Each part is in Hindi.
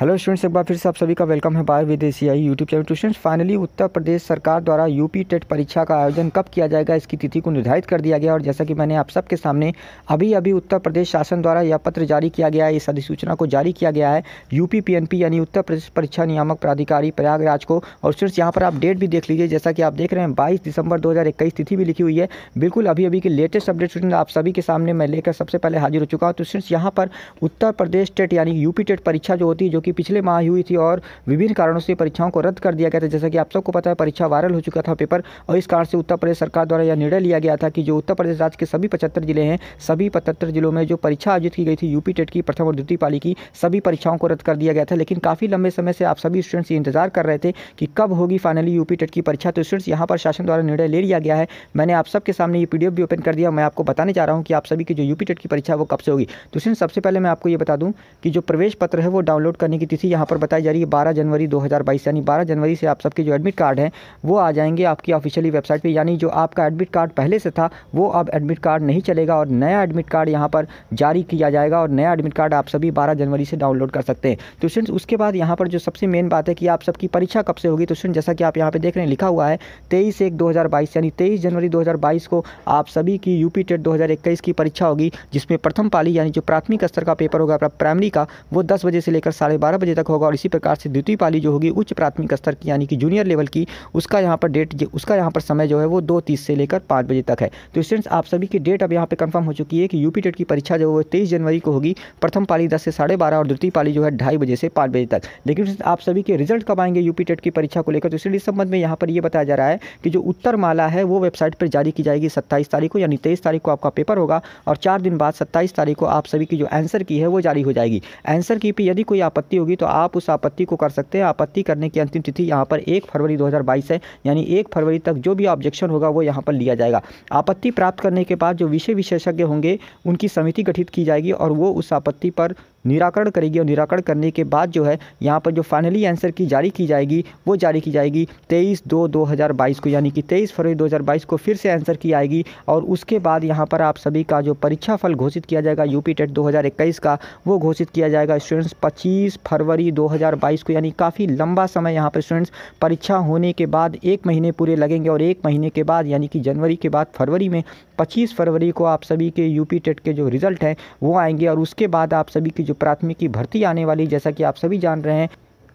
हेलो स्टूडेंट्स एक बार फिर से आप सभी का वेलकम है बाय विदेशी आई YouTube channel students finally Uttar Pradesh सरकार द्वारा यूपी टेट e परीक्षा का आयोजन कब किया जाएगा इसकी तिथि को निर्धारित कर दिया गया और जैसा कि मैंने आप सबके सामने अभी अभी उत्तर प्रदेश शासन द्वारा यह पत्र जारी किया गया है इस अधिसूचना को जारी किया गया है यूपी पी e यानी उत्तर प्रदेश परीक्षा नियामक प्राधिकारी प्रयागराज को और स्टूडेंट्स यहाँ पर आप डेट भी देख लीजिए जैसा कि आप देख रहे हैं बाईस दिसंबर दो तिथि भी लिखी हुई है बिल्कुल अभी अभी की लेटेस्ट अपडेट स्टूडेंट आप सभी के सामने मैं लेकर सबसे पहले हाजिर हो चुका हूँ तो स्टूडेंट्स यहाँ पर उत्तर प्रदेश टेट e यानी यूपी टेट परीक्षा जो होती है जो कि पिछले माह ही हुई थी और विभिन्न कारणों से परीक्षाओं को रद्द कर दिया गया था जैसा कि आप सबको पता है परीक्षा वायरल हो चुका था पेपर और इस कारण से उत्तर प्रदेश सरकार द्वारा यह निर्णय लिया गया था कि जो उत्तर प्रदेश राज्य के सभी पचहत्तर जिले हैं सभी पचहत्तर जिलों में जो परीक्षा आयोजित की गई थी यूपी टेट की प्रथम और द्वितीय पाली की सभी परीक्षाओं को रद्द कर दिया गया था लेकिन काफ़ी लंबे समय से आप सभी स्टूडेंट्स ये इंतजार कर रहे थे कि कब होगी फाइनली यूपी टेट की परीक्षा तो स्टूडेंट्स यहाँ पर शासन द्वारा निर्णय ले लिया गया है मैंने आप सबके सामने ये पीडीएफ भी ओपन कर दिया मैं आपको बताने जा रहा हूँ कि आप सभी की जो यूपी टेट की परीक्षा वो कब से होगी तो स्टूडेंट सबसे पहले मैं आपको ये बता दूँ कि जो प्रवेश पत्र है वो डाउनलोड करने भरने की तिथि यहाँ पर बताई जा रही है बारह जनवरी दो यानी बारह जनवरी से आप सबके जो एडमिट कार्ड हैं वो आ जाएंगे आपकी ऑफिशियली वेबसाइट पर यानी जो आपका एडमिट कार्ड पहले से था वो अब एडमिट कार्ड नहीं चलेगा और नया एडमिट कार्ड यहाँ पर जारी किया जाएगा और नया एडमिट कार्ड आप सभी बारह जनवरी से डाउनलोड कर सकते हैं तो स्टूडेंट्स उसके बाद यहाँ पर जो सबसे मेन बात है कि आप सबकी परीक्षा कब से होगी तो स्टूडेंट जैसा कि आप यहाँ पे देख रहे हैं लिखा हुआ है तेईस एक दो यानी तेईस जनवरी दो को आप सभी की यूपी टेट दो की परीक्षा होगी जिसमें प्रथम पाली यानी जो प्राथमिक स्तर का पेपर होगा प्राइमरी का वो दस बजे से लेकर साढ़े बारह बजे तक होगा और इसी प्रकार से द्वितीय पाली जो होगी उच्च प्राथमिक स्तर की यानी कि जूनियर लेवल की उसका यहाँ पर डेट उसका यहाँ पर समय जो है वो दो तीस से लेकर पाँच बजे तक है तो स्टूडेंट्स आप सभी की डेट अब यहाँ पर कन्फर्म हो चुकी है कि यूपी टेट की परीक्षा जो है तेईस जनवरी को होगी प्रथम पाली दस से साढ़े बारह और द्वितीय पाली जो है ढाई बजे से पाँच बजे तक लेकिन आप सभी के रिजल्ट कब आएंगे यूपी टेट की परीक्षा को लेकर तो इसी संबंध में यहाँ पर यह बताया जा रहा है कि जो उत्तर माला है वो वेबसाइट पर जारी की जाएगी सत्ताईस तारीख को यानी तेईस तारीख को आपका पेपर होगा और चार दिन बाद सत्ताईस तारीख को आप सभी की जो आंसर की है वो जारी हो जाएगी आंसर की पर यदि कोई आपत्ति आपत्ति होगी तो आप उस आपत्ति को कर सकते हैं आपत्ति करने की अंतिम तिथि यहाँ पर एक फरवरी 2022 है यानी एक फरवरी तक जो भी ऑब्जेक्शन होगा वो यहाँ पर लिया जाएगा आपत्ति प्राप्त करने के बाद जो विषय विशेषज्ञ होंगे उनकी समिति गठित की जाएगी और वो उस आपत्ति पर निराकरण करेगी और निराकरण करने के बाद जो है यहाँ पर जो फाइनली आंसर की जारी की जाएगी वो जारी की जाएगी तेईस दो दो हज़ार बाईस को यानी कि तेईस फरवरी दो हज़ार बाईस को फिर से आंसर की आएगी और उसके बाद यहाँ पर आप सभी का जो परीक्षा फल घोषित किया जाएगा यूपी टेट दो हज़ार इक्कीस का वो घोषित किया जाएगा स्टूडेंट्स पच्चीस फरवरी दो हज़ार बाईस को यानी काफ़ी लंबा समय यहाँ पर स्टूडेंट्स परीक्षा होने के बाद एक महीने पूरे लगेंगे और एक महीने के बाद यानी कि जनवरी के बाद फरवरी में पच्चीस फरवरी को आप सभी के यूपी टेट के जो रिज़ल्ट हैं वो आएंगे और उसके बाद आप सभी की जो प्राथमिक भर्ती आने वाली जैसा कि आप सभी जान रहे हैं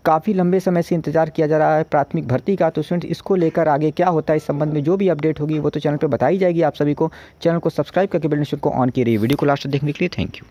काफ़ी लंबे समय से इंतजार किया जा रहा है प्राथमिक भर्ती का तो स्टूडेंट इसको लेकर आगे क्या होता है इस संबंध में जो भी अपडेट होगी वो तो चैनल पर बताई जाएगी आप सभी को चैनल को सब्सक्राइब करके बेल को ऑन की रही वीडियो को लास्ट देखने के लिए थैंक यू